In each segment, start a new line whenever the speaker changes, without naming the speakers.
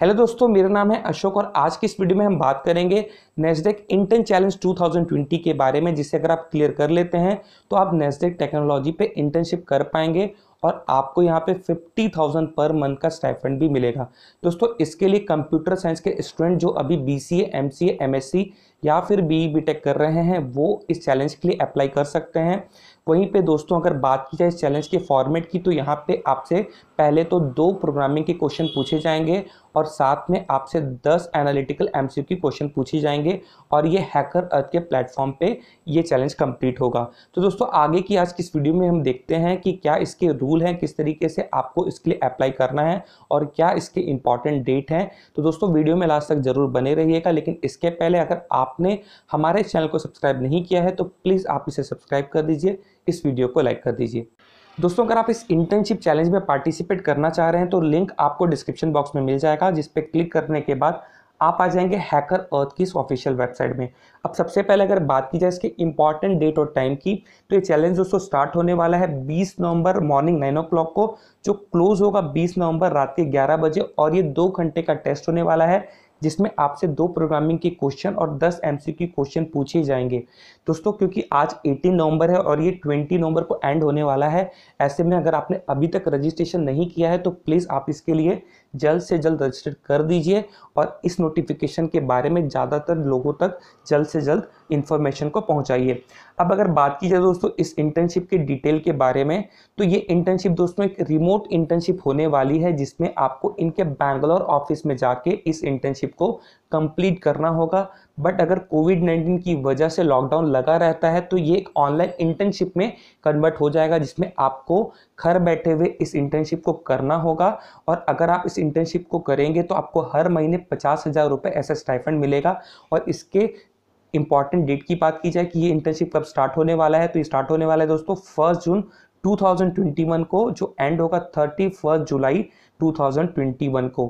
hello दोस्तों मेरा नाम है अशोक और आज की इस वीडियो में हम बात करेंगे नेस्डेक इंटर्न चैलेंज 2020 के बारे में जिसे अगर आप क्लियर कर लेते हैं तो आप नेस्डेक टेक्नोलॉजी पे इंटर्नशिप कर पाएंगे और आपको यहाँ पे 50,000 पर मंथ का स्टाइफंड भी मिलेगा दोस्तों इसके लिए कंप्यूटर साइंस के स्टूडेंट जो अभी B C M C M S C या फिर बी बी टेक कर रहे हैं वो इस चैलेंज के लिए अप्लाई कर सकते हैं वहीं पे दोस्तों अगर बात की जाए इस चैलेंज के फॉर्मेट की तो यहाँ पे आपसे पहले तो दो प्रोग्रामिंग के क्वेश्चन पूछे जाएंगे और साथ में आपसे दस एनालिटिकल एम की क्वेश्चन पूछे जाएंगे और ये हैकर अर्थ के प्लेटफॉर्म पे ये चैलेंज कंप्लीट होगा तो दोस्तों आगे की आज की इस वीडियो में हम देखते हैं कि क्या इसके रूल हैं किस तरीके से आपको इसके लिए अप्लाई करना है और क्या इसके इंपॉर्टेंट डेट हैं तो दोस्तों वीडियो में लास्ट तक जरूर बने रहिएगा लेकिन इसके पहले अगर आप आपने हमारे चैनल को सब्सक्राइब नहीं किया है तो प्लीज़ आप इसे सब्सक्राइब कर दीजिए इस वीडियो को लाइक कर दीजिए दोस्तों अगर आप इस इंटर्नशिप चैलेंज में पार्टिसिपेट करना चाह रहे हैं तो लिंक आपको डिस्क्रिप्शन बॉक्स में मिल जाएगा जिस पर क्लिक करने के बाद आप आ जाएंगे हैकर अर्थ की इस ऑफिशियल वेबसाइट में अब सबसे पहले अगर बात की जाए इसके इंपॉर्टेंट डेट और टाइम की तो ये चैलेंज दोस्तों स्टार्ट होने वाला है 20 नवंबर मॉर्निंग 9 ओ क्लॉक को जो क्लोज होगा 20 नवंबर रात के 11 बजे और ये दो घंटे का टेस्ट होने वाला है जिसमें आपसे दो प्रोग्रामिंग के क्वेश्चन और 10 एमसीक्यू क्वेश्चन पूछे जाएंगे दोस्तों क्योंकि आज 18 नवंबर है और ये 20 नवंबर को एंड होने वाला है ऐसे में अगर आपने अभी तक रजिस्ट्रेशन नहीं किया है तो प्लीज़ आप इसके लिए जल्द से जल्द रजिस्टर कर दीजिए और इस नोटिफिकेशन के बारे में ज़्यादातर लोगों तक जल्द से जल्द इन्फॉर्मेशन को पहुंचाइए अब अगर बात की जाए दोस्तों इस इंटर्नशिप के डिटेल के बारे में तो ये इंटर्नशिप दोस्तों एक रिमोट इंटर्नशिप होने वाली है जिसमें आपको इनके बैंगलोर ऑफिस में जाके इस इंटर्नशिप को कंप्लीट करना होगा बट अगर कोविड नाइन्टीन की वजह से लॉकडाउन लगा रहता है तो ये एक ऑनलाइन इंटर्नशिप में कन्वर्ट हो जाएगा जिसमें आपको घर बैठे हुए इस इंटर्नशिप को करना होगा और अगर आप इस इंटर्नशिप को करेंगे तो आपको हर महीने पचास हज़ार रुपये ऐसा स्टाइफंड मिलेगा और इसके इंपॉर्टेंट डेट की बात की जाए कि ये इंटर्नशिप कब स्टार्ट होने वाला है तो ये स्टार्ट होने वाला है दोस्तों फर्स्ट जून 2021 को जो एंड होगा थर्टी फर्स्ट जुलाई 2021 को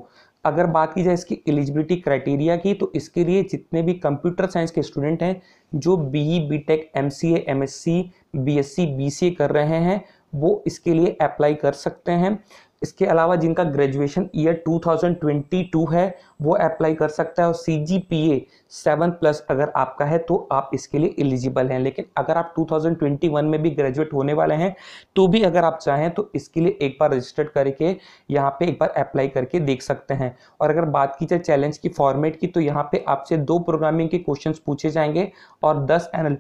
अगर बात की जाए इसकी एलिजिबिलिटी क्राइटेरिया की तो इसके लिए जितने भी कंप्यूटर साइंस के स्टूडेंट हैं जो B E B tech M C M S C B S C B C A कर रहे हैं वो इसके लिए अप्लाई कर सकते हैं इसके अलावा जिनका ग्रेजुएशन ईयर 2022 है वो अप्लाई कर सकता है और C G P A seven plus अगर आपका है तो आप इसके लिए एलिजिबल हैं लेकिन अगर आप 2021 में भी ग्रेजुएट होने वाले हैं तो भी अगर आप चाहें तो इसके लिए एक बार रजिस्टर्ड करके यहाँ पे एक बार अप्लाई करके देख सकते हैं और अगर बात की जाए चैलेंज की फॉर्मेट की तो यहाँ पर आपसे दो प्रोग्रामिंग के क्वेश्चन पूछे जाएंगे और दस एनल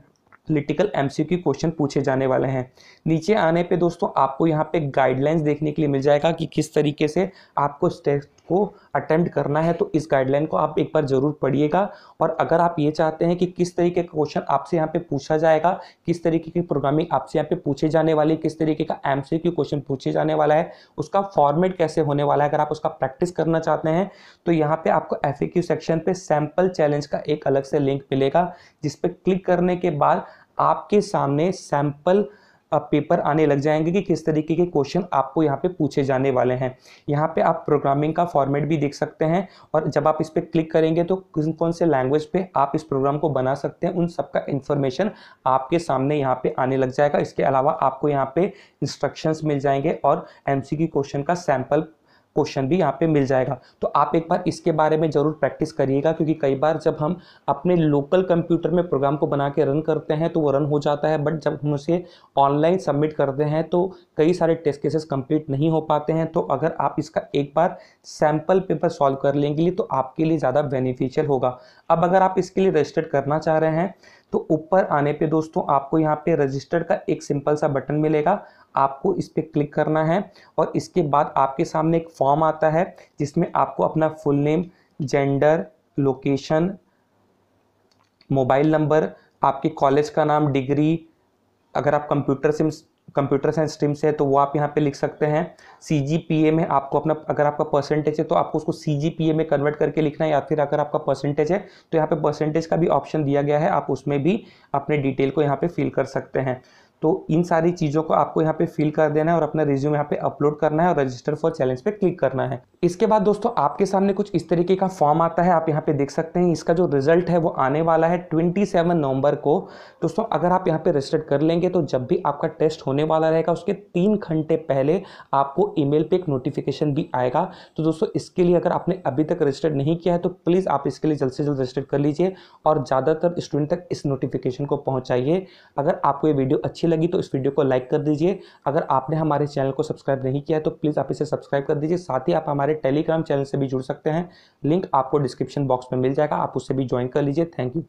पॉलिटिकल एमसीक्यू क्वेश्चन पूछे जाने वाले हैं नीचे आने पे दोस्तों आपको यहाँ पे गाइडलाइंस देखने के लिए मिल जाएगा कि किस तरीके से आपको स्टेप को अटेम्प्ट करना है तो इस गाइडलाइन को आप एक बार ज़रूर पढ़िएगा और अगर आप ये चाहते हैं कि किस तरीके का क्वेश्चन आपसे यहाँ पे पूछा जाएगा किस तरीके की प्रोग्रामिंग आपसे यहाँ पे पूछे जाने वाली किस तरीके का एम क्वेश्चन पूछे जाने वाला है उसका फॉर्मेट कैसे होने वाला है अगर आप उसका प्रैक्टिस करना चाहते हैं तो यहाँ पर आपको एफ सेक्शन पर सैम्पल चैलेंज का एक अलग से लिंक मिलेगा जिसपे क्लिक करने के बाद आपके सामने सैंपल पेपर आने लग जाएंगे कि किस तरीके के क्वेश्चन आपको यहाँ पे पूछे जाने वाले हैं यहाँ पे आप प्रोग्रामिंग का फॉर्मेट भी देख सकते हैं और जब आप इस पर क्लिक करेंगे तो कौन कौन से लैंग्वेज पे आप इस प्रोग्राम को बना सकते हैं उन सबका इन्फॉर्मेशन आपके सामने यहाँ पे आने लग जाएगा इसके अलावा आपको यहाँ पे इंस्ट्रक्शंस मिल जाएंगे और एम क्वेश्चन का सैम्पल क्वेश्चन भी यहाँ पे मिल जाएगा तो आप एक बार इसके बारे में ज़रूर प्रैक्टिस करिएगा क्योंकि कई बार जब हम अपने लोकल कंप्यूटर में प्रोग्राम को बना के रन करते हैं तो वो रन हो जाता है बट जब हम उसे ऑनलाइन सबमिट करते हैं तो कई सारे टेस्ट केसेस कंप्लीट नहीं हो पाते हैं तो अगर आप इसका एक बार सैम्पल पेपर सॉल्व कर लेंगे तो आपके लिए ज़्यादा बेनिफिशियल होगा अब अगर आप इसके लिए रजिस्टर करना चाह रहे हैं तो ऊपर आने पे दोस्तों आपको यहाँ पे रजिस्टर का एक सिंपल सा बटन मिलेगा आपको इस पर क्लिक करना है और इसके बाद आपके सामने एक फॉर्म आता है जिसमें आपको अपना full name gender location mobile number आपके कॉलेज का नाम डिग्री अगर आप कंप्यूटर से कंप्यूटर साइंस स्ट्रीम से है तो वो आप यहाँ पे लिख सकते हैं सी जी पी ए में आपको अपना अगर आपका परसेंटेज है तो आपको उसको सी जी पी ए में कन्वर्ट करके लिखना है या फिर अगर आपका परसेंटेज है तो यहाँ पे परसेंटेज का भी ऑप्शन दिया गया है आप उसमें भी अपने डिटेल को यहाँ पे फिल कर सकते हैं तो इन सारी चीज़ों को आपको यहाँ पे फिल कर देना है और अपना रिज्यूम यहाँ पे अपलोड करना है और रजिस्टर फॉर चैलेंज पे क्लिक करना है इसके बाद दोस्तों आपके सामने कुछ इस तरीके का फॉर्म आता है आप यहाँ पे देख सकते हैं इसका जो रिजल्ट है वो आने वाला है 27 नवंबर को दोस्तों अगर आप यहाँ पे रजिस्टर कर लेंगे तो जब भी आपका टेस्ट होने वाला रहेगा उसके तीन घंटे पहले आपको ई पे एक नोटिफिकेशन भी आएगा तो दोस्तों इसके लिए अगर आपने अभी तक रजिस्टर नहीं किया है तो प्लीज़ आप इसके लिए जल्द से जल्द रजिस्टर कर लीजिए और ज़्यादातर स्टूडेंट तक इस नोटिफिकेशन को पहुँचाइए अगर आपको ये वीडियो अच्छी अच्छी लगी तो इस वीडियो को लाइक कर दीजिए अगर आपने हमारे चैनल को सब्सक्राइब नहीं किया है तो प्लीज़ आप इसे सब्सक्राइब कर दीजिए साथ ही आप हमारे टेलीग्राम चैनल से भी जुड़ सकते हैं लिंक आपको डिस्क्रिप्शन बॉक्स में मिल जाएगा आप उससे भी ज्वाइन कर लीजिए थैंक यू